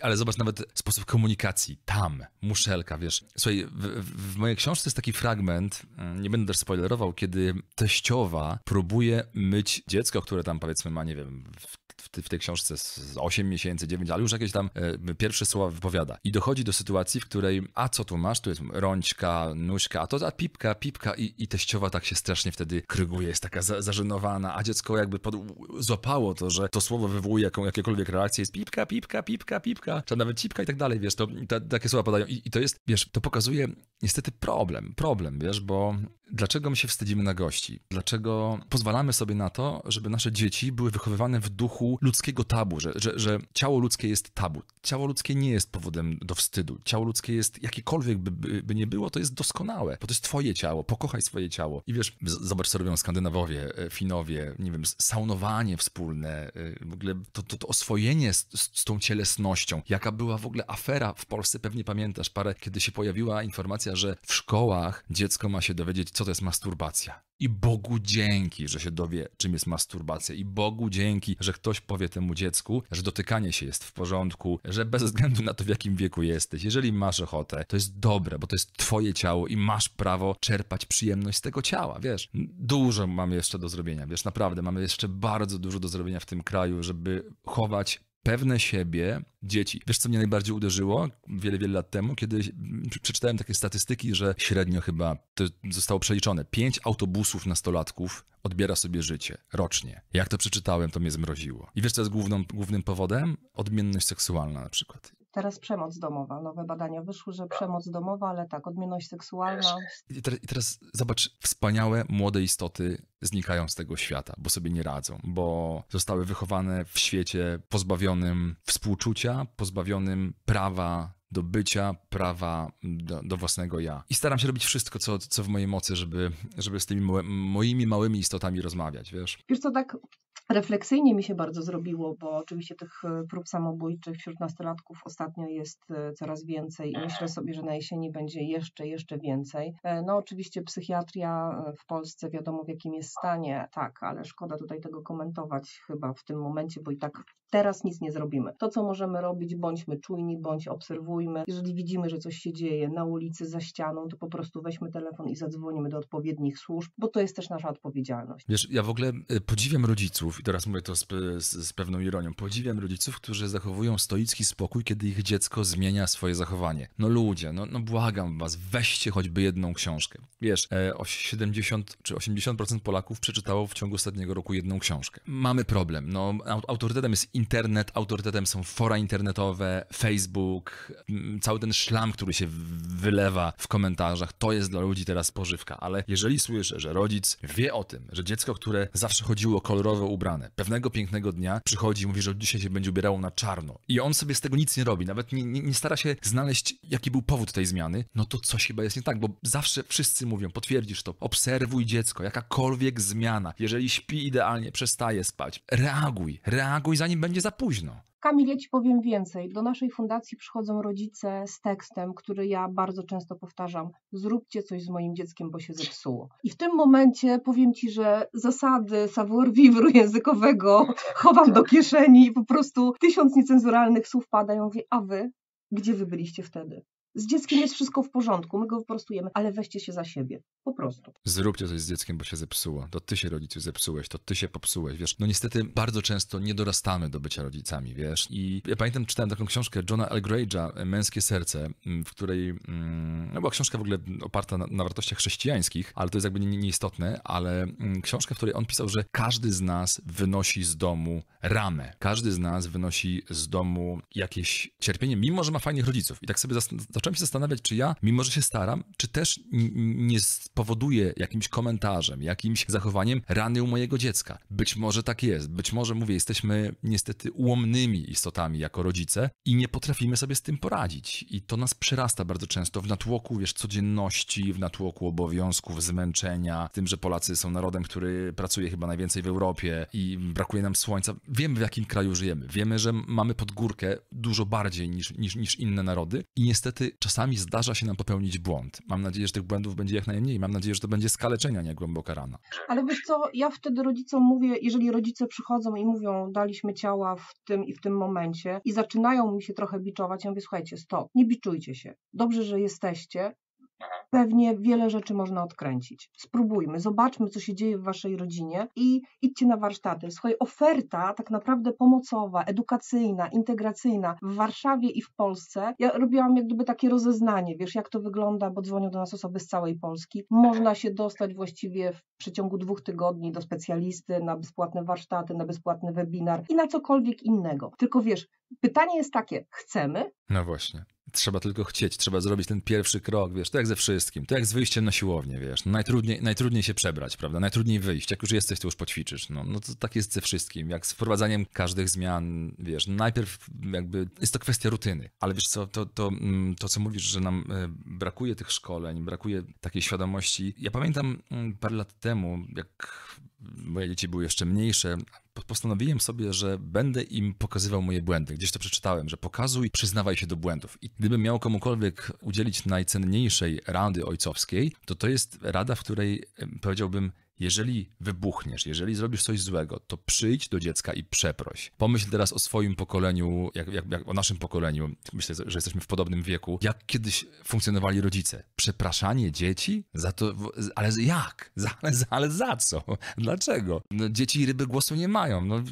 ale zobacz nawet sposób komunikacji, tam, muszelka, wiesz. Słuchaj, w, w, mojej książce jest taki fragment, mm, nie będę też spoilerował, kiedy teściowa próbuje myć dziecko, które tam powiedzmy ma, nie wiem, w, tej książce z 8 miesięcy, 9, ale już jakieś tam e, pierwsze słowa wypowiada. I dochodzi do sytuacji, w której, a co tu masz? Tu jest rączka, nóżka, a to ta pipka, pipka i, i teściowa tak się strasznie wtedy kryguje, jest taka za, zażenowana, a dziecko jakby pod, złapało to, że to słowo wywołuje jaką, jakiekolwiek reakcję, jest pipka, pipka, pipka, pipka, czy nawet cipka i tak dalej, wiesz, to ta, takie słowa padają I, i to jest, wiesz, to pokazuje niestety problem, problem, wiesz, bo dlaczego my się wstydzimy na gości? Dlaczego pozwalamy sobie na to, żeby nasze dzieci były wychowywane w duchu ludzkiego tabu, że, że, że ciało ludzkie jest tabu. Ciało ludzkie nie jest powodem do wstydu. Ciało ludzkie jest, jakiekolwiek by, by, by nie było, to jest doskonałe, bo to jest twoje ciało, pokochaj swoje ciało. I wiesz, zobacz co robią Skandynawowie, e, Finowie, nie wiem, saunowanie wspólne, e, w ogóle to, to, to oswojenie z, z tą cielesnością. Jaka była w ogóle afera w Polsce, pewnie pamiętasz parę, kiedy się pojawiła informacja myślę, że w szkołach dziecko ma się dowiedzieć, co to jest masturbacja. I Bogu dzięki, że się dowie, czym jest masturbacja. I Bogu dzięki, że ktoś powie temu dziecku, że dotykanie się jest w porządku, że bez względu na to, w jakim wieku jesteś, jeżeli masz ochotę, to jest dobre, bo to jest twoje ciało i masz prawo czerpać przyjemność z tego ciała, wiesz. Dużo mamy jeszcze do zrobienia, wiesz, naprawdę, mamy jeszcze bardzo dużo do zrobienia w tym kraju, żeby chować pewne siebie dzieci. Wiesz, co mnie najbardziej uderzyło wiele, wiele lat temu, kiedy przeczytałem takie statystyki, że średnio chyba to zostało przeliczone. Pięć autobusów nastolatków odbiera sobie życie rocznie. Jak to przeczytałem, to mnie zmroziło. I wiesz, co jest główną, głównym powodem? Odmienność seksualna na przykład. Teraz przemoc domowa. Nowe badania wyszły, że tak. przemoc domowa, ale tak, odmienność seksualna. I teraz, I teraz, zobacz, wspaniałe młode istoty znikają z tego świata, bo sobie nie radzą, bo zostały wychowane w świecie pozbawionym współczucia, pozbawionym prawa do bycia, prawa do, do, własnego ja. I staram się robić wszystko, co, co w mojej mocy, żeby, żeby z tymi moimi małymi istotami rozmawiać, wiesz? Wiesz co, tak refleksyjnie mi się bardzo zrobiło, bo oczywiście tych e, prób samobójczych wśród nastolatków ostatnio jest e, coraz więcej i myślę sobie, że na jesieni będzie jeszcze, jeszcze więcej. E, no oczywiście psychiatria w Polsce wiadomo w jakim jest stanie, tak, ale szkoda tutaj tego komentować chyba w tym momencie, bo i tak teraz nic nie zrobimy. To, co możemy robić, bądźmy czujni, bądź obserwujmy. Jeżeli widzimy, że coś się dzieje na ulicy, za ścianą, to po prostu weźmy telefon i zadzwonimy do odpowiednich służb, bo to jest też nasza odpowiedzialność. Wiesz, ja w ogóle y, podziwiam rodziców, i teraz mówię to z, z, z pewną ironią, podziwiam rodziców, którzy zachowują stoicki spokój, kiedy ich dziecko zmienia swoje zachowanie. No ludzie, no, no błagam was, weźcie choćby jedną książkę. Wiesz, 70 e, czy 80% Polaków przeczytało w ciągu ostatniego roku jedną książkę. Mamy problem, no autorytetem jest inny internet, autorytetem są fora internetowe, Facebook, cały ten szlam, który się wylewa w komentarzach, to jest dla ludzi teraz pożywka. Ale jeżeli słyszę, że rodzic wie o tym, że dziecko, które zawsze chodziło kolorowo ubrane, pewnego pięknego dnia przychodzi i mówi, że dzisiaj się będzie ubierało na czarno i on sobie z tego nic nie robi, nawet nie, nie, nie stara się znaleźć, jaki był powód tej zmiany, no to coś chyba jest nie tak, bo zawsze wszyscy mówią, potwierdzisz to, obserwuj dziecko, jakakolwiek zmiana, jeżeli śpi idealnie, przestaje spać, reaguj, reaguj zanim będzie będzie za późno. Kamil, ja Ci powiem więcej. Do naszej fundacji przychodzą rodzice z tekstem, który ja bardzo często powtarzam: zróbcie coś z moim dzieckiem, bo się zepsuło. I w tym momencie powiem Ci, że zasady savoir vivre językowego chowam do kieszeni i po prostu tysiąc niecenzuralnych słów padają. Mówię, a Wy? Gdzie Wy byliście wtedy? Z dzieckiem jest wszystko w porządku, my go wyprostujemy, ale weźcie się za siebie. Po prostu. Zróbcie coś z dzieckiem, bo się zepsuło. To ty się rodzicu zepsułeś, to ty się popsułeś, wiesz. No niestety bardzo często nie dorastamy do bycia rodzicami, wiesz. I ja pamiętam, czytałem taką książkę Johna Elgrage'a, Męskie Serce, mm, w której, mm, no była książka w ogóle oparta na, na wartościach chrześcijańskich, ale to jest jakby nie, nieistotne, ale mm, książka, w której on pisał, że każdy z nas wynosi z domu ramę. Każdy z nas wynosi z domu jakieś cierpienie, mimo że ma fajnych rodziców. I tak sobie zacząłem zacząłem się zastanawiać, czy ja, mimo że się staram, czy też nie spowoduję jakimś komentarzem, jakimś zachowaniem rany u mojego dziecka. Być może tak jest, być może mówię, jesteśmy niestety ułomnymi istotami jako rodzice i nie potrafimy sobie z tym poradzić. I to nas przerasta bardzo często w natłoku, wiesz, codzienności, w natłoku obowiązków, zmęczenia, tym, że Polacy są narodem, który pracuje chyba najwięcej w Europie i brakuje nam słońca. Wiemy, w jakim kraju żyjemy, wiemy, że mamy pod górkę dużo bardziej niż, niż, niż inne narody i niestety czasami zdarza się nam popełnić błąd. Mam nadzieję, że tych błędów będzie jak najmniej. Mam nadzieję, że to będzie skaleczenia, nie głęboka rana. Ale wiesz co, ja wtedy rodzicom mówię, jeżeli rodzice przychodzą i mówią, daliśmy ciała w tym i w tym momencie i zaczynają mi się trochę biczować, ja mówię, słuchajcie, stop, nie biczujcie się. Dobrze, że jesteście, pewnie wiele rzeczy można odkręcić. Spróbujmy, zobaczmy, co się dzieje w waszej rodzinie i idźcie na warsztaty. Słuchaj, oferta tak naprawdę pomocowa, edukacyjna, integracyjna w Warszawie i w Polsce. Ja robiłam jak gdyby takie rozeznanie, wiesz, jak to wygląda, bo dzwonią do nas osoby z całej Polski. Można się dostać właściwie w przeciągu dwóch tygodni do specjalisty na bezpłatne warsztaty, na bezpłatny webinar i na cokolwiek innego. Tylko wiesz, Pytanie jest takie, chcemy? No właśnie. Trzeba tylko chcieć, trzeba zrobić ten pierwszy krok, wiesz, to jak ze wszystkim, to jak z wyjściem na siłownię, wiesz, najtrudniej, najtrudniej się przebrać, prawda, najtrudniej wyjść, jak już jesteś, to już poćwiczysz, no, no to tak jest ze wszystkim, jak z wprowadzaniem każdych zmian, wiesz, najpierw jakby jest to kwestia rutyny, ale wiesz co, to, to, mm, to co mówisz, że nam e, brakuje tych szkoleń, brakuje takiej świadomości, ja pamiętam mm, parę lat temu, jak moje dzieci były jeszcze mniejsze, postanowiłem sobie, że będę im pokazywał moje błędy. Gdzieś to przeczytałem, że pokazuj, przyznawaj się do błędów. I gdybym miał komukolwiek udzielić najcenniejszej rady ojcowskiej, to to jest rada, w której powiedziałbym, jeżeli wybuchniesz, jeżeli zrobisz coś złego, to przyjdź do dziecka i przeproś. Pomyśl teraz o swoim pokoleniu, jak, jak, jak o naszym pokoleniu. Myślę, że jesteśmy w podobnym wieku. Jak kiedyś funkcjonowali rodzice? Przepraszanie dzieci? Za to, ale jak? Za, ale, za, ale za co? Dlaczego? No, dzieci ryby głosu nie mają. No,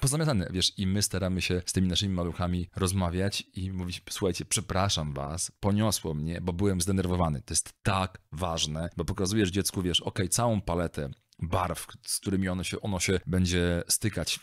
pozamiatane, wiesz. I my staramy się z tymi naszymi maluchami rozmawiać i mówić, słuchajcie, przepraszam was, poniosło mnie, bo byłem zdenerwowany. To jest tak ważne, bo pokazujesz dziecku, wiesz, okej, okay, całą paletę them. barw, z którymi ono się, ono się będzie stykać w,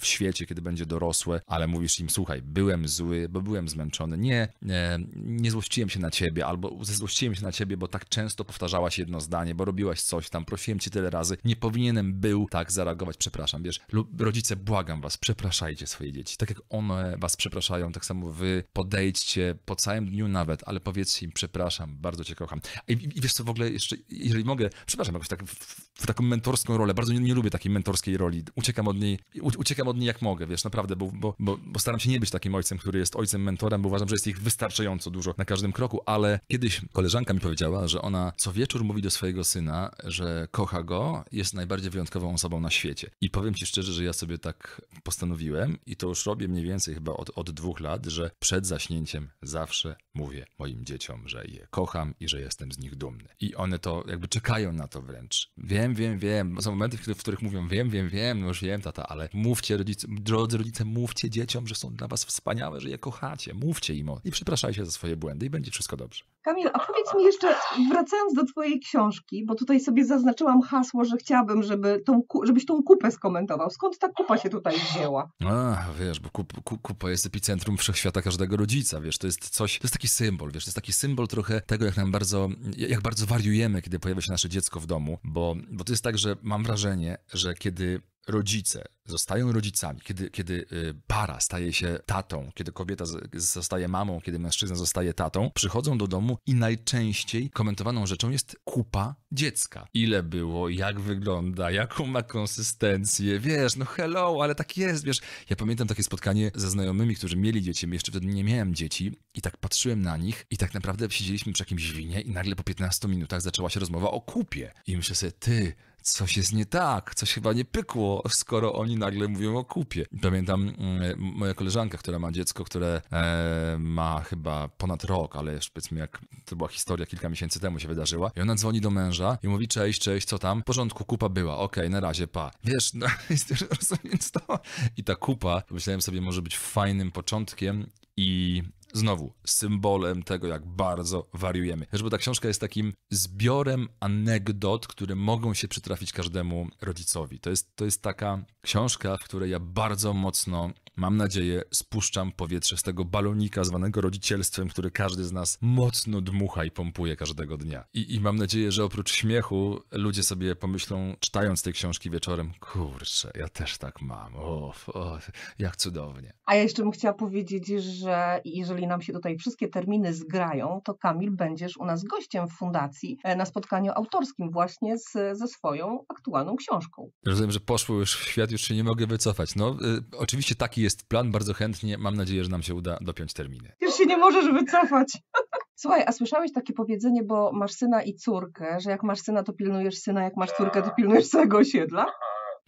w, świecie, kiedy będzie dorosłe, ale mówisz im, słuchaj, byłem zły, bo byłem zmęczony, nie, nie, nie złościłem się na ciebie, albo zezłościłem się na ciebie, bo tak często powtarzałaś jedno zdanie, bo robiłaś coś tam, prosiłem cię tyle razy, nie powinienem był tak zareagować, przepraszam, wiesz, lub rodzice, błagam was, przepraszajcie swoje dzieci, tak jak one was przepraszają, tak samo wy podejdźcie po całym dniu nawet, ale powiedzcie im, przepraszam, bardzo cię kocham. I, i wiesz co, w ogóle jeszcze, jeżeli mogę, przepraszam, jakoś tak w, w taką mentorską rolę. Bardzo nie, nie, lubię takiej mentorskiej roli. Uciekam od niej, u, uciekam od niej jak mogę, wiesz, naprawdę, bo, bo, bo, bo, staram się nie być takim ojcem, który jest ojcem mentorem, bo uważam, że jest ich wystarczająco dużo na każdym kroku, ale kiedyś koleżanka mi powiedziała, że ona co wieczór mówi do swojego syna, że kocha go, jest najbardziej wyjątkową osobą na świecie. I powiem ci szczerze, że ja sobie tak postanowiłem i to już robię mniej więcej chyba od, od dwóch lat, że przed zaśnięciem zawsze mówię moim dzieciom, że je kocham i że jestem z nich dumny. I one to jakby czekają na to wręcz. Wiem, wiem, wiem, Są momenty, w których mówią, wiem, wiem, wiem, no już wiem, tata, ale mówcie rodzice, drodzy rodzice, mówcie dzieciom, że są dla was wspaniałe, że je kochacie. Mówcie im o i przepraszajcie za swoje błędy i będzie wszystko dobrze. Kamil, a powiedz mi jeszcze, wracając do twojej książki, bo tutaj sobie zaznaczyłam hasło, że chciałabym, żeby tą, żebyś tą kupę skomentował. Skąd ta kupa się tutaj wzięła? A, wiesz, bo kup, kup, kupa jest epicentrum wszechświata każdego rodzica, wiesz, to jest coś, to jest taki symbol, wiesz, to jest taki symbol trochę tego, jak nam bardzo, jak bardzo wariujemy, kiedy pojawia się nasze dziecko w domu, bo, bo to jest tak, że mam wrażenie, że kiedy rodzice zostają rodzicami, kiedy, kiedy y, para staje się tatą, kiedy kobieta zostaje mamą, kiedy mężczyzna zostaje tatą, przychodzą do domu i najczęściej komentowaną rzeczą jest kupa dziecka. Ile było, jak wygląda, jaką ma konsystencję, wiesz, no hello, ale tak jest, wiesz. Ja pamiętam takie spotkanie ze znajomymi, którzy mieli dzieci, jeszcze wtedy nie miałem dzieci i tak patrzyłem na nich i tak naprawdę siedzieliśmy przy jakimś winie i nagle po 15 minutach zaczęła się rozmowa o kupie. I myślę sobie, ty, coś jest nie tak, coś chyba nie pykło, skoro oni nagle mówią o kupie. Pamiętam mm, moją koleżankę, która ma dziecko, które e, ma chyba ponad rok, ale jeszcze powiedzmy jak to była historia kilka miesięcy temu się wydarzyła i ona dzwoni do męża i mówi cześć, cześć, co tam? W porządku, kupa była, okej, okay, na razie, pa. Wiesz, no, rozumiesz to? I ta kupa, myślałem sobie, może być fajnym początkiem i znowu symbolem tego, jak bardzo wariujemy. Też bo ta książka jest takim zbiorem anegdot, które mogą się przytrafić każdemu rodzicowi. To jest, to jest taka książka, w której ja bardzo mocno, mam nadzieję, spuszczam powietrze z tego balonika zwanego rodzicielstwem, który każdy z nas mocno dmucha i pompuje każdego dnia. I, i mam nadzieję, że oprócz śmiechu ludzie sobie pomyślą, czytając te książki wieczorem, kurczę, ja też tak mam, o, o jak cudownie. A ja jeszcze bym chciała powiedzieć, że jeżeli nam się tutaj wszystkie terminy zgrają, to Kamil będziesz u nas gościem w fundacji e, na spotkaniu autorskim właśnie z, ze swoją aktualną książką. Rozumiem, że poszło już w świat, już się nie mogę wycofać. No, y, oczywiście taki jest plan, bardzo chętnie. Mam nadzieję, że nam się uda dopiąć terminy. Już się nie możesz wycofać. Słuchaj, a słyszałeś takie powiedzenie, bo masz syna i córkę, że jak masz syna, to pilnujesz syna, jak masz córkę, to pilnujesz całego osiedla?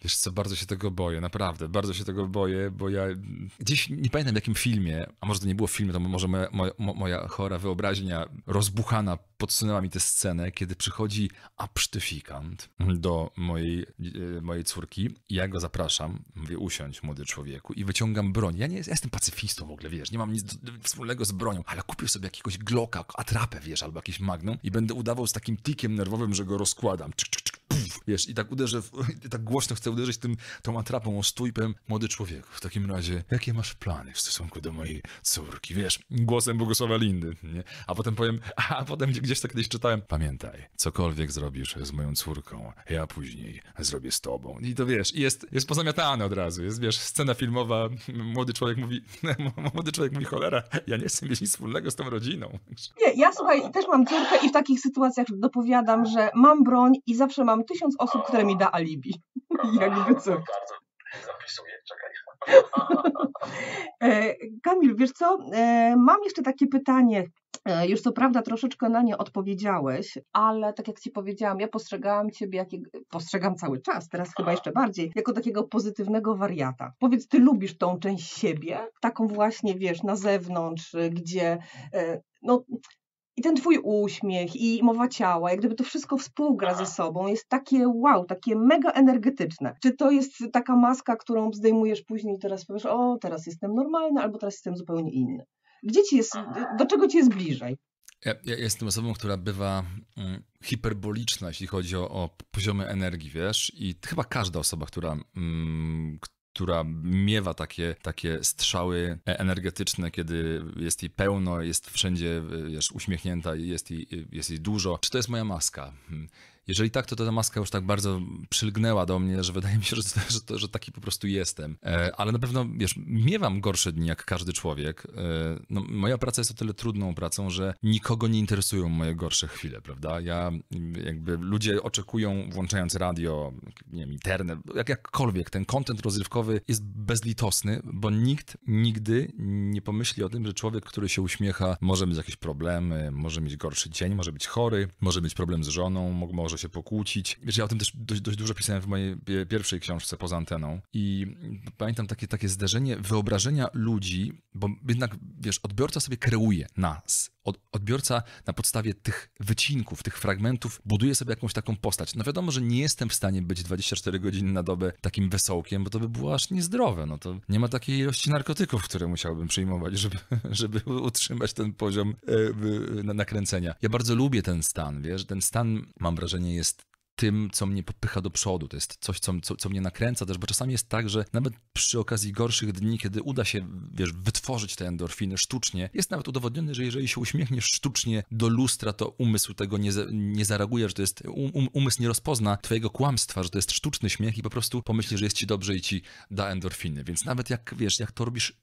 Wiesz co, bardzo się tego boję, naprawdę, bardzo się tego boję, bo ja gdzieś nie pamiętam w jakim filmie, a może to nie było w filmie, to może moja, moja, moja chora wyobraźnia rozbuchana podsunęła mi tę scenę, kiedy przychodzi absztyfikant do mojej, e, mojej córki i ja go zapraszam, mówię usiądź młody człowieku i wyciągam broń. Ja nie ja jestem pacyfistą w ogóle, wiesz, nie mam nic wspólnego z bronią, ale kupił sobie jakiegoś gloka, atrapę, wiesz, albo jakiś magnum i będę udawał z takim tikiem nerwowym, że go rozkładam puf, wiesz, i tak uderzę, w, i tak głośno chcę uderzyć tym, tą atrapą o stójpem. Młody człowieku, w takim razie, jakie masz plany w stosunku do mojej córki, wiesz, głosem Bogusława Lindy, nie? A potem powiem, a potem gdzieś tak kiedyś czytałem, pamiętaj, cokolwiek zrobisz z moją córką, ja później zrobię z tobą. I to wiesz, jest, jest pozamiatane od razu, jest, wiesz, scena filmowa, młody człowiek mówi, młody człowiek mówi, cholera, ja nie chcę mieć nic wspólnego z tą rodziną. Nie, ja słuchaj, też mam córkę i w takich sytuacjach dopowiadam, że mam broń i zawsze mam mam tysiąc osób, które mi da alibi. Jakby co. Bardzo zapisuję, czekaj. E, Kamil, wiesz co, e, mam jeszcze takie pytanie. E, już co prawda troszeczkę na nie odpowiedziałeś, ale tak jak Ci powiedziałam, ja postrzegałam Ciebie, jak, postrzegam cały czas, teraz chyba jeszcze bardziej, jako takiego pozytywnego wariata. Powiedz, Ty lubisz tą część siebie, taką właśnie, wiesz, na zewnątrz, gdzie no, i ten twój uśmiech i mowa ciała, jak gdyby to wszystko współgra ze tak. sobą, jest takie wow, takie mega energetyczne. Czy to jest taka maska, którą zdejmujesz później i teraz powiesz, o, teraz jestem normalny, albo teraz jestem zupełnie inny. Gdzie ci jest, do czego ci jest bliżej? Ja, ja, jestem osobą, która bywa mm, hiperboliczna, jeśli chodzi o, o poziomy energii, wiesz, i chyba każda osoba, która, mm, która miewa takie, takie strzały e, energetyczne, kiedy jest jej pełno, jest wszędzie e, wiesz, uśmiechnięta, jest jej, e, jest jej dużo. Czy to jest moja maska? Hmm. Jeżeli tak, to ta maska już tak bardzo przylgnęła do mnie, że wydaje mi się, że, że, że taki po prostu jestem. E, ale na pewno, wiesz, miewam gorsze dni jak każdy człowiek. E, no, moja praca jest o tyle trudną pracą, że nikogo nie interesują moje gorsze chwile, prawda? Ja jakby ludzie oczekują, włączając radio, nie wiem, internet, jak, jakkolwiek, ten kontent rozrywkowy jest bezlitosny, bo nikt nigdy nie pomyśli o tym, że człowiek, który się uśmiecha, może mieć jakieś problemy, może mieć gorszy dzień, może być chory, może mieć problem z żoną, może się pokłócić. Wiesz, ja o tym też dość, dość dużo pisałem w mojej pierwszej książce poza anteną i pamiętam takie, takie zderzenie wyobrażenia ludzi, bo jednak, wiesz, odbiorca sobie kreuje nas, odbiorca na podstawie tych wycinków, tych fragmentów buduje sobie jakąś taką postać. No wiadomo, że nie jestem w stanie być 24 godziny na dobę takim wesołkiem, bo to by było aż niezdrowe. No to nie ma takiej ilości narkotyków, które musiałbym przyjmować, żeby, żeby utrzymać ten poziom e, nakręcenia. Ja bardzo lubię ten stan, wiesz, ten stan mam wrażenie jest tym, co mnie popycha do przodu, to jest coś, co, co, co mnie nakręca też, bo czasami jest tak, że nawet przy okazji gorszych dni, kiedy uda się, wiesz, wytworzyć te endorfiny sztucznie, jest nawet udowodnione, że jeżeli się uśmiechniesz sztucznie do lustra, to umysł tego nie, nie zareaguje, że to jest, um, um, umysł nie rozpozna twojego kłamstwa, że to jest sztuczny śmiech i po prostu pomyśli, że jest ci dobrze i ci da endorfiny, więc nawet jak, wiesz, jak to robisz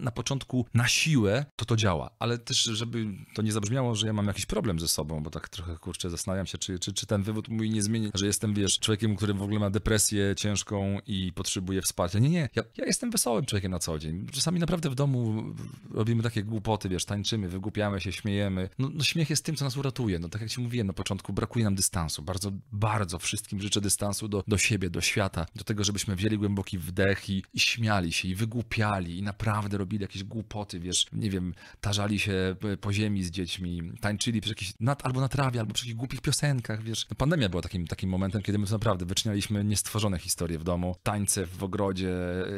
na początku na siłę, to to działa, ale też, żeby to nie zabrzmiało, że ja mam jakiś problem ze sobą, bo tak trochę, kurczę, zastanawiam się, czy, czy, czy ten wywód mój nie zmieni że jestem, wiesz, człowiekiem, który w ogóle ma depresję ciężką i potrzebuje wsparcia. Nie, nie, ja, ja jestem wesołym człowiekiem na co dzień. Czasami naprawdę w domu robimy takie głupoty, wiesz, tańczymy, wygłupiamy się, śmiejemy. No, no śmiech jest tym, co nas uratuje. No tak jak ci mówiłem na początku, brakuje nam dystansu. Bardzo, bardzo wszystkim życzę dystansu do, do siebie, do świata, do tego, żebyśmy wzięli głęboki wdech i, i śmiali się, i wygłupiali, i naprawdę robili jakieś głupoty, wiesz, nie wiem, tarzali się po ziemi z dziećmi, tańczyli przy jakichś, nad, albo na trawie, albo przy jakichś głupich piosenkach, wiesz. No, pandemia była takim takim momentem, kiedy my to naprawdę wyczynialiśmy niestworzone historie w domu. Tańce w ogrodzie,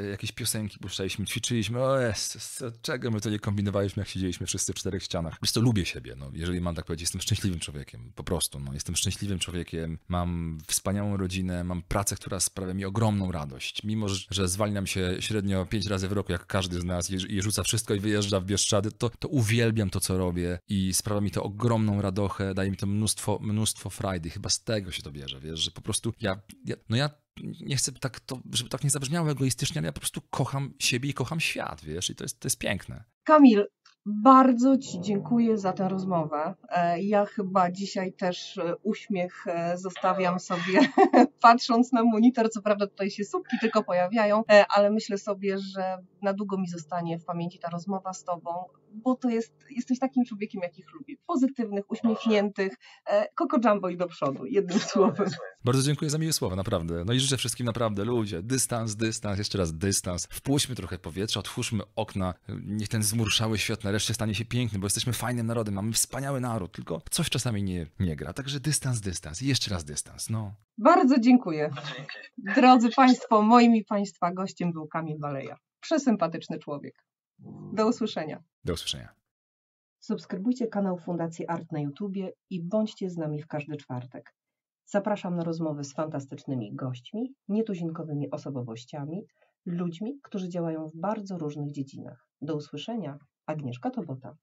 y, jakieś piosenki puszczaliśmy, ćwiczyliśmy. O jest, czego my to nie kombinowaliśmy, jak siedzieliśmy wszyscy w czterech ścianach. Po prostu lubię siebie, no, jeżeli mam tak powiedzieć. Jestem szczęśliwym człowiekiem, po prostu. No, jestem szczęśliwym człowiekiem, mam wspaniałą rodzinę, mam pracę, która sprawia mi ogromną radość. Mimo, że zwali nam się średnio pięć razy w roku, jak każdy z nas, i, i rzuca wszystko i wyjeżdża w Bieszczady, to, to uwielbiam to, co robię i sprawia mi to ogromną radochę, daje mi to mnóstwo, mnóstwo frajdy. Chyba z tego się to bierze, wiesz, że po prostu ja, ja no ja nie chcę tak to, żeby tak nie zabrzmiało egoistycznie, ale ja po prostu kocham siebie i kocham świat, wiesz, i to jest, to jest piękne. Kamil, bardzo Ci dziękuję za tę rozmowę. E, ja chyba dzisiaj też e, uśmiech e, zostawiam sobie patrząc na monitor, co prawda tutaj się słupki tylko pojawiają, e, ale myślę sobie, że na długo mi zostanie w pamięci ta rozmowa z Tobą, bo to jest, jesteś takim człowiekiem, jakich lubię. Pozytywnych, uśmiechniętych, e, koko jumbo i do przodu, jednym słowem. Bardzo dziękuję za miłe słowa, naprawdę. No i życzę wszystkim naprawdę, ludzie, dystans, dystans, jeszcze raz dystans. Wpuśćmy trochę powietrza, otwórzmy okna, niech ten zmurszały świat nareszcie stanie się piękny, bo jesteśmy fajnym narodem, mamy wspaniały naród, tylko coś czasami nie, nie gra. Także dystans, dystans i jeszcze raz dystans, no. Bardzo dziękuję Dziękuję. Dzięki. Drodzy Państwo, moimi Państwa gościem był Kamil Baleja. Przesympatyczny człowiek. Do usłyszenia. Do usłyszenia. Subskrybujcie kanał Fundacji Art na YouTubie i bądźcie z nami w każdy czwartek. Zapraszam na rozmowy z fantastycznymi gośćmi, nietuzinkowymi osobowościami, ludźmi, którzy działają w bardzo różnych dziedzinach. Do usłyszenia, Agnieszka Tobota.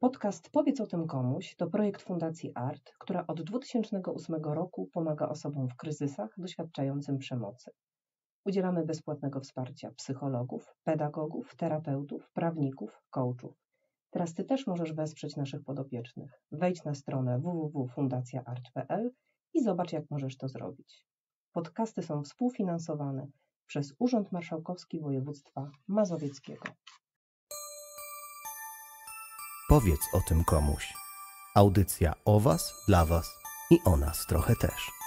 Podcast Powiedz o tym komuś to projekt Fundacji ART, która od 2008 roku pomaga osobom w kryzysach doświadczającym przemocy. Udzielamy bezpłatnego wsparcia psychologów, pedagogów, terapeutów, prawników, coachów. Teraz Ty też możesz wesprzeć naszych podopiecznych. Wejdź na stronę www.fundacjaart.pl i zobacz, jak możesz to zrobić. Podcasty są współfinansowane przez Urząd Marszałkowski Województwa Mazowieckiego. Powiedz o tym komuś. Audycja o Was, dla Was i o nas trochę też.